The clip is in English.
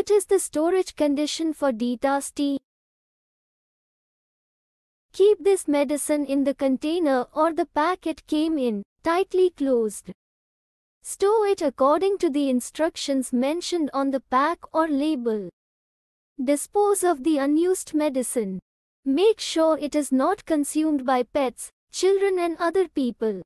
What is the storage condition for DTAS tea? Keep this medicine in the container or the packet came in, tightly closed. Store it according to the instructions mentioned on the pack or label. Dispose of the unused medicine. Make sure it is not consumed by pets, children and other people.